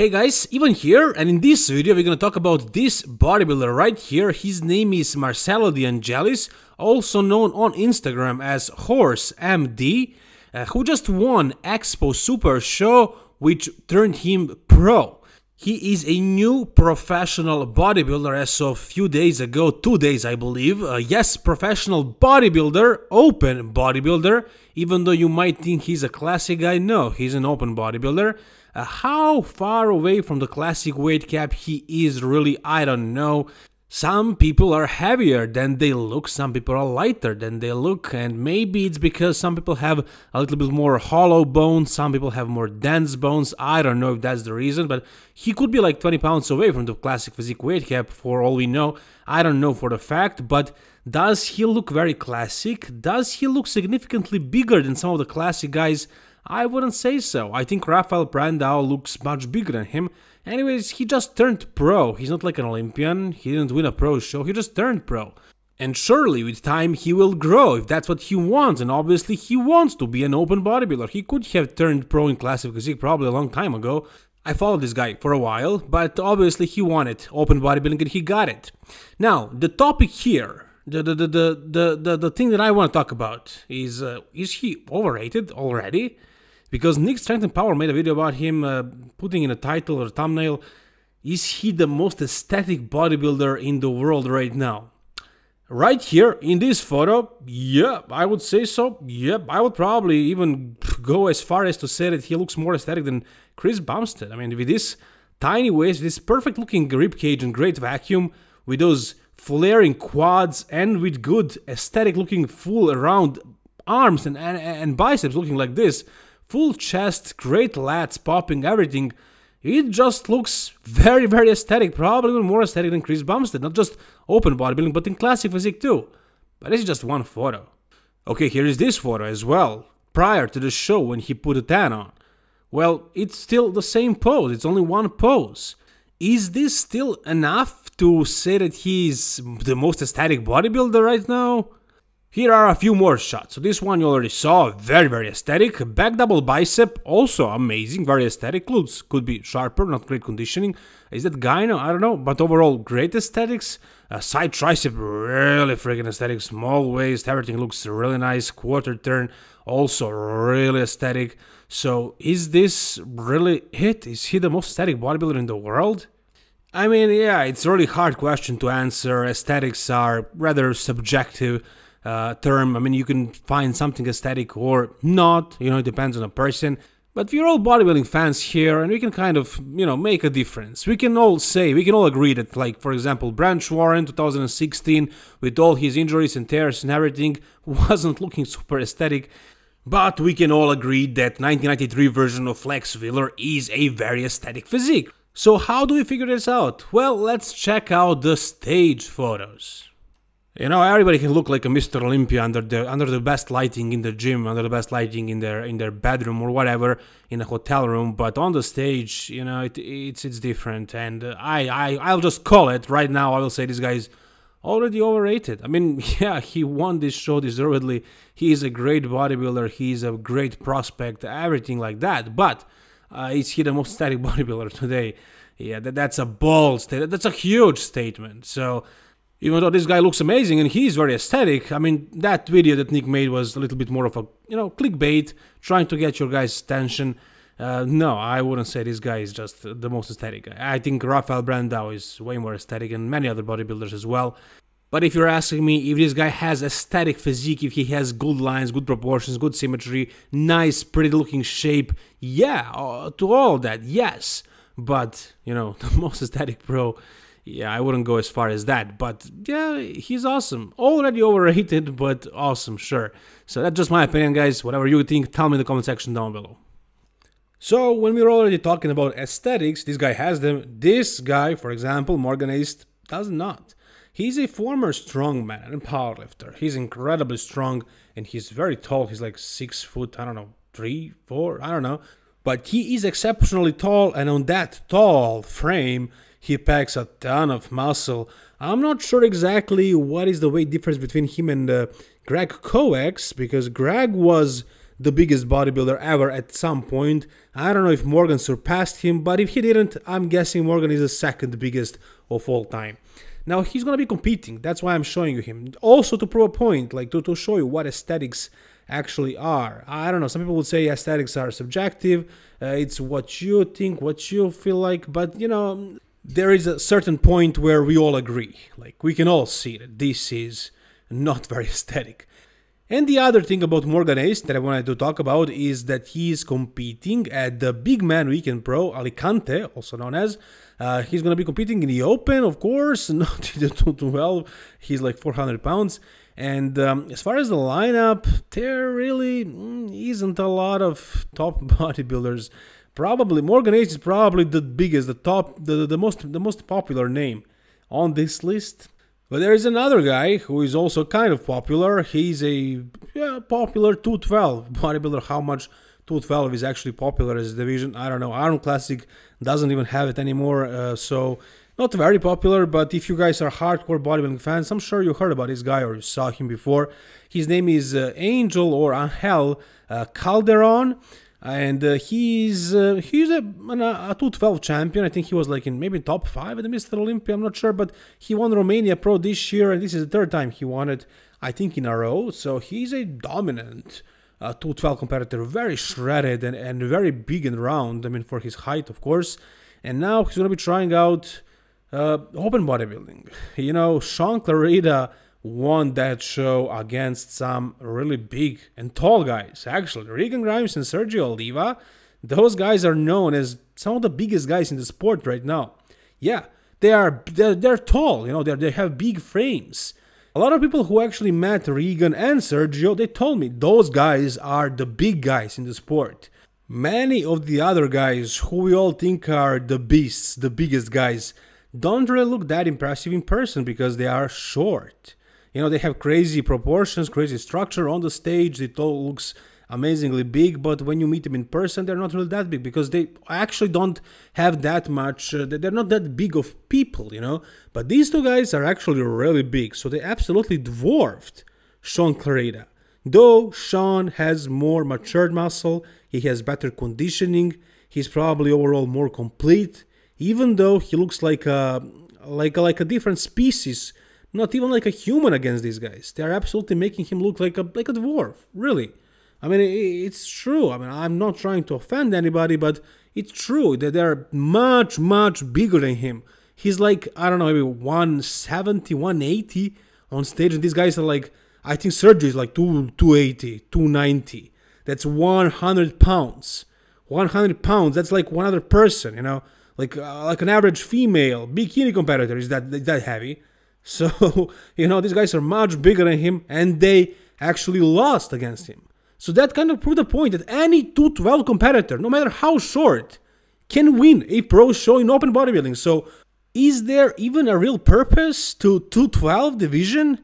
Hey guys, even here and in this video we're gonna talk about this bodybuilder right here, his name is Marcelo D'Angelis, also known on Instagram as HorseMD, uh, who just won Expo Super Show which turned him pro. He is a new professional bodybuilder as of few days ago, two days I believe. Uh, yes, professional bodybuilder, open bodybuilder. Even though you might think he's a classic guy, no, he's an open bodybuilder. Uh, how far away from the classic weight cap he is really, I don't know. Some people are heavier than they look, some people are lighter than they look, and maybe it's because some people have a little bit more hollow bones, some people have more dense bones. I don't know if that's the reason, but he could be like 20 pounds away from the classic physique weight cap for all we know. I don't know for the fact, but does he look very classic? Does he look significantly bigger than some of the classic guys? I wouldn't say so. I think Rafael Brandao looks much bigger than him. Anyways, he just turned pro. He's not like an Olympian. He didn't win a pro show. He just turned pro. And surely with time he will grow if that's what he wants. And obviously he wants to be an open bodybuilder. He could have turned pro in classic physique probably a long time ago. I followed this guy for a while, but obviously he wanted open bodybuilding and he got it. Now, the topic here, the the the the the, the, the thing that I want to talk about is uh, is he overrated already? Because Nick Strength and Power made a video about him uh, putting in a title or thumbnail, is he the most aesthetic bodybuilder in the world right now? Right here in this photo, yeah, I would say so. Yep, yeah, I would probably even go as far as to say that he looks more aesthetic than Chris Bumstead. I mean, with this tiny waist, this perfect looking grip cage and great vacuum, with those flaring quads and with good aesthetic looking full around arms and, and, and biceps looking like this, full chest, great lats, popping, everything. It just looks very, very aesthetic, probably even more aesthetic than Chris Bumstead, not just open bodybuilding, but in classic physique too. But this is just one photo. Okay, here is this photo as well, prior to the show when he put a tan on. Well, it's still the same pose, it's only one pose. Is this still enough to say that he's the most aesthetic bodybuilder right now? Here are a few more shots, so this one you already saw, very very aesthetic, back double bicep, also amazing, very aesthetic, glutes could be sharper, not great conditioning, is that gyno, I don't know, but overall great aesthetics, uh, side tricep, really freaking aesthetic, small waist, everything looks really nice, quarter turn, also really aesthetic, so is this really it, is he the most aesthetic bodybuilder in the world? I mean, yeah, it's a really hard question to answer, aesthetics are rather subjective, uh, term. I mean, you can find something aesthetic or not, you know, it depends on a person. But we're all bodybuilding fans here, and we can kind of, you know, make a difference. We can all say, we can all agree that, like, for example, Branch Warren 2016, with all his injuries and tears and everything, wasn't looking super aesthetic. But we can all agree that 1993 version of Flex Wheeler is a very aesthetic physique. So how do we figure this out? Well, let's check out the stage photos. You know, everybody can look like a Mr. Olympia under the under the best lighting in the gym, under the best lighting in their in their bedroom or whatever, in a hotel room. But on the stage, you know, it, it's it's different. And I I I'll just call it right now. I will say this guy's already overrated. I mean, yeah, he won this show deservedly. He is a great bodybuilder. He is a great prospect. Everything like that. But uh, is he the most static bodybuilder today? Yeah, that, that's a bold statement. That's a huge statement. So even though this guy looks amazing and he's very aesthetic, I mean, that video that Nick made was a little bit more of a, you know, clickbait, trying to get your guys' attention. Uh, no, I wouldn't say this guy is just the most aesthetic guy. I think Rafael Brandao is way more aesthetic and many other bodybuilders as well. But if you're asking me if this guy has aesthetic physique, if he has good lines, good proportions, good symmetry, nice, pretty looking shape, yeah, uh, to all that, yes. But, you know, the most aesthetic pro yeah, I wouldn't go as far as that, but yeah, he's awesome. Already overrated, but awesome, sure. So that's just my opinion, guys. Whatever you think, tell me in the comment section down below. So when we're already talking about aesthetics, this guy has them. This guy, for example, Morganist does not. He's a former strongman and powerlifter. He's incredibly strong and he's very tall. He's like six foot, I don't know, three, four, I don't know. But he is exceptionally tall, and on that tall frame, he packs a ton of muscle. I'm not sure exactly what is the weight difference between him and uh, Greg Coex, because Greg was the biggest bodybuilder ever at some point. I don't know if Morgan surpassed him, but if he didn't, I'm guessing Morgan is the second biggest of all time. Now he's gonna be competing, that's why I'm showing you him. Also to prove a point, like to, to show you what aesthetics actually are. I don't know, some people would say aesthetics are subjective, uh, it's what you think, what you feel like, but you know, there is a certain point where we all agree. Like, we can all see that this is not very aesthetic. And the other thing about Morgan Ace that I wanted to talk about is that he is competing at the Big Man Weekend Pro Alicante, also known as. Uh, he's going to be competing in the Open, of course, not in the 212. He's like 400 pounds. And um, as far as the lineup, there really mm, isn't a lot of top bodybuilders Probably Morgan Age is probably the biggest, the top, the, the most the most popular name on this list. But there is another guy who is also kind of popular. He's a yeah, popular 212 bodybuilder. How much 212 is actually popular as a division, I don't know. Iron Classic doesn't even have it anymore, uh, so not very popular. But if you guys are hardcore bodybuilding fans, I'm sure you heard about this guy or you saw him before. His name is uh, Angel or Angel uh, Calderon and uh, he's uh, he's a, an, a 212 champion. I think he was like in maybe top five at the Mr. Olympia. I'm not sure, but he won Romania Pro this year, and this is the third time he won it, I think, in a row. So he's a dominant uh, 212 competitor, very shredded and, and very big and round. I mean, for his height, of course. And now he's gonna be trying out uh, open bodybuilding. You know, Sean Clarida won that show against some really big and tall guys. Actually, Regan Grimes and Sergio Oliva, those guys are known as some of the biggest guys in the sport right now. Yeah, they are they're, they're tall, you know, they they have big frames. A lot of people who actually met Regan and Sergio, they told me those guys are the big guys in the sport. Many of the other guys who we all think are the beasts, the biggest guys, don't really look that impressive in person because they are short you know they have crazy proportions crazy structure on the stage it all looks amazingly big but when you meet them in person they're not really that big because they actually don't have that much uh, they're not that big of people you know but these two guys are actually really big so they absolutely dwarfed sean clarida though sean has more matured muscle he has better conditioning he's probably overall more complete even though he looks like a like a, like a different species not even like a human against these guys. They are absolutely making him look like a like a dwarf. Really, I mean, it's true. I mean, I'm not trying to offend anybody, but it's true that they are much much bigger than him. He's like I don't know, maybe 170, 180 on stage, and these guys are like I think Sergio is like 2, 280, 290. That's 100 pounds. 100 pounds. That's like one other person, you know, like uh, like an average female bikini competitor is that that heavy so, you know, these guys are much bigger than him and they actually lost against him. So that kind of proved the point that any 212 competitor, no matter how short, can win a pro show in open bodybuilding. So is there even a real purpose to 212 division?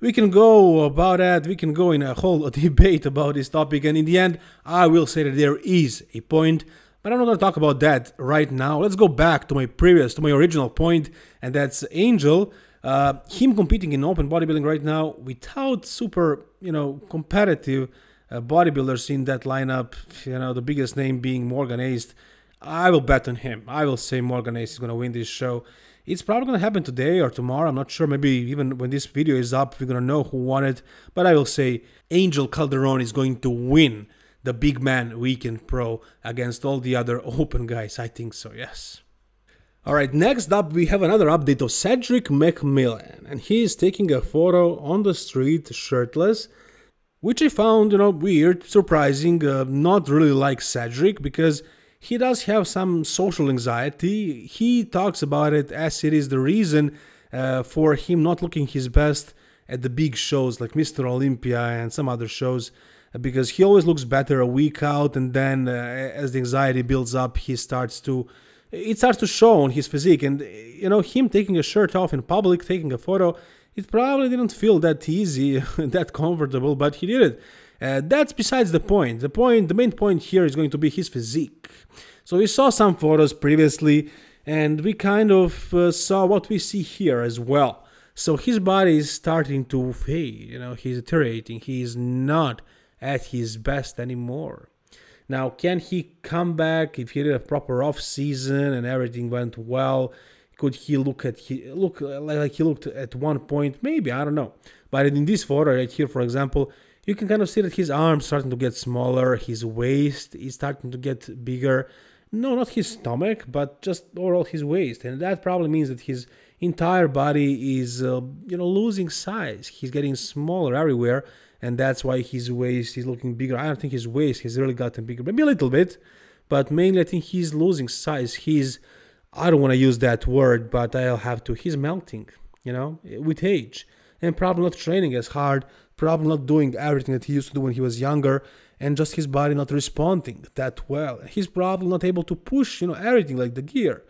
We can go about that, we can go in a whole debate about this topic, and in the end, I will say that there is a point, but I'm not gonna talk about that right now. Let's go back to my previous, to my original point, and that's Angel uh, him competing in open bodybuilding right now without super, you know, competitive uh, bodybuilders in that lineup, you know, the biggest name being Morgan Ace. I will bet on him. I will say Morgan Ace is going to win this show. It's probably going to happen today or tomorrow. I'm not sure. Maybe even when this video is up, we're going to know who won it. But I will say Angel Calderon is going to win the big man weekend pro against all the other open guys. I think so, yes. Alright, next up we have another update of Cedric Macmillan, and he is taking a photo on the street shirtless, which I found, you know, weird, surprising, uh, not really like Cedric, because he does have some social anxiety, he talks about it as it is the reason uh, for him not looking his best at the big shows like Mr. Olympia and some other shows, because he always looks better a week out, and then uh, as the anxiety builds up, he starts to it's hard to show on his physique, and you know, him taking a shirt off in public, taking a photo, it probably didn't feel that easy, that comfortable, but he did it. Uh, that's besides the point. The point, the main point here is going to be his physique. So we saw some photos previously, and we kind of uh, saw what we see here as well. So his body is starting to fade. You know, he's deteriorating. He is not at his best anymore. Now, can he come back if he did a proper off season and everything went well? Could he look at he look like he looked at one point? Maybe I don't know. But in this photo right here, for example, you can kind of see that his arms starting to get smaller, his waist is starting to get bigger. No, not his stomach, but just overall his waist, and that probably means that his entire body is uh, you know losing size. He's getting smaller everywhere and that's why his waist he's looking bigger. I don't think his waist has really gotten bigger, maybe a little bit, but mainly I think he's losing size. He's I don't want to use that word, but I'll have to. He's melting, you know, with age, and probably not training as hard, probably not doing everything that he used to do when he was younger, and just his body not responding that well. He's probably not able to push, you know, everything like the gear,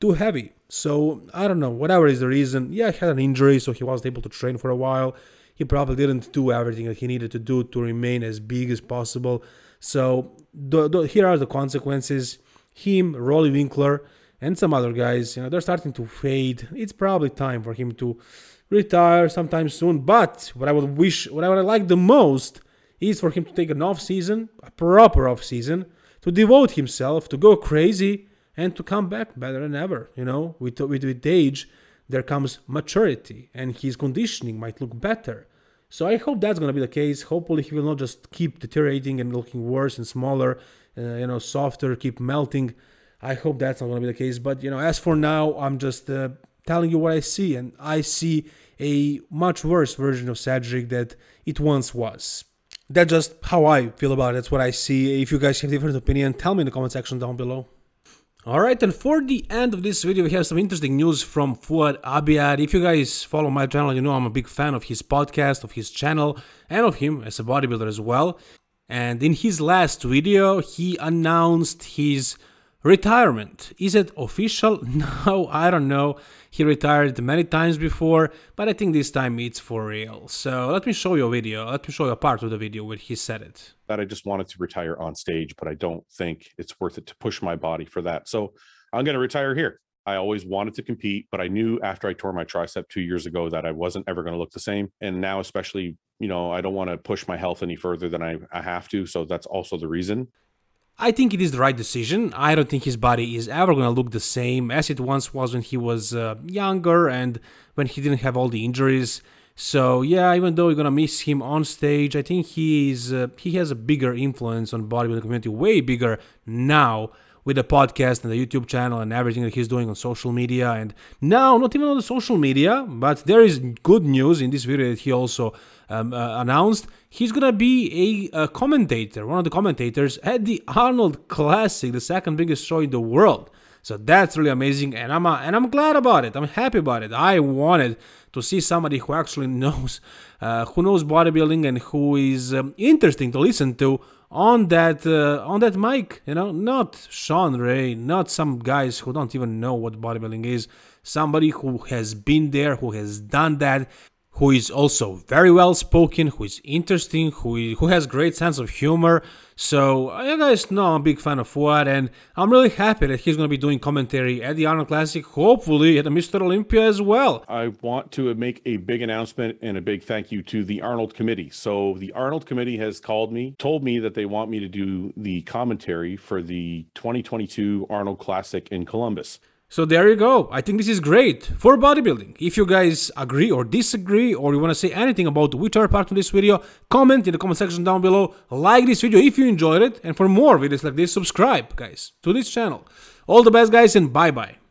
too heavy. So I don't know. Whatever is the reason, yeah, he had an injury, so he wasn't able to train for a while he probably didn't do everything that he needed to do to remain as big as possible. So the, the, here are the consequences. Him, Rolly Winkler, and some other guys, you know, they're starting to fade. It's probably time for him to retire sometime soon. But what I would wish, what I would like the most is for him to take an off season, a proper off season, to devote himself, to go crazy, and to come back better than ever. You know, with with, with age, there comes maturity and his conditioning might look better. So I hope that's going to be the case. Hopefully he will not just keep deteriorating and looking worse and smaller, uh, you know, softer, keep melting. I hope that's not going to be the case. But, you know, as for now, I'm just uh, telling you what I see. And I see a much worse version of Cedric that it once was. That's just how I feel about it. That's what I see. If you guys have different opinion, tell me in the comment section down below. Alright, and for the end of this video, we have some interesting news from Fuad Abiyad. If you guys follow my channel, you know I'm a big fan of his podcast, of his channel, and of him as a bodybuilder as well. And in his last video, he announced his Retirement. Is it official? No, I don't know. He retired many times before, but I think this time it's for real. So let me show you a video. Let me show you a part of the video where he said it. That I just wanted to retire on stage, but I don't think it's worth it to push my body for that. So I'm going to retire here. I always wanted to compete, but I knew after I tore my tricep two years ago that I wasn't ever going to look the same. And now, especially, you know, I don't want to push my health any further than I, I have to. So that's also the reason. I think it is the right decision. I don't think his body is ever going to look the same as it once was when he was uh, younger and when he didn't have all the injuries. So yeah, even though we're gonna miss him on stage, I think he is uh, he has a bigger influence on bodybuilding community, way bigger now with the podcast and the YouTube channel and everything that he's doing on social media. And now, not even on the social media, but there is good news in this video that he also um, uh, announced. He's gonna be a, a commentator, one of the commentators at the Arnold Classic, the second biggest show in the world. So that's really amazing, and I'm uh, and I'm glad about it. I'm happy about it. I wanted to see somebody who actually knows, uh, who knows bodybuilding, and who is um, interesting to listen to on that uh, on that mic. You know, not Sean Ray, not some guys who don't even know what bodybuilding is. Somebody who has been there, who has done that, who is also very well spoken, who is interesting, who is, who has great sense of humor. So you guys know I'm a big fan of Fuad, and I'm really happy that he's going to be doing commentary at the Arnold Classic, hopefully at the Mr. Olympia as well. I want to make a big announcement and a big thank you to the Arnold Committee. So the Arnold Committee has called me, told me that they want me to do the commentary for the 2022 Arnold Classic in Columbus. So there you go. I think this is great for bodybuilding. If you guys agree or disagree or you want to say anything about which are part of this video, comment in the comment section down below. Like this video if you enjoyed it. And for more videos like this, subscribe, guys, to this channel. All the best, guys, and bye-bye.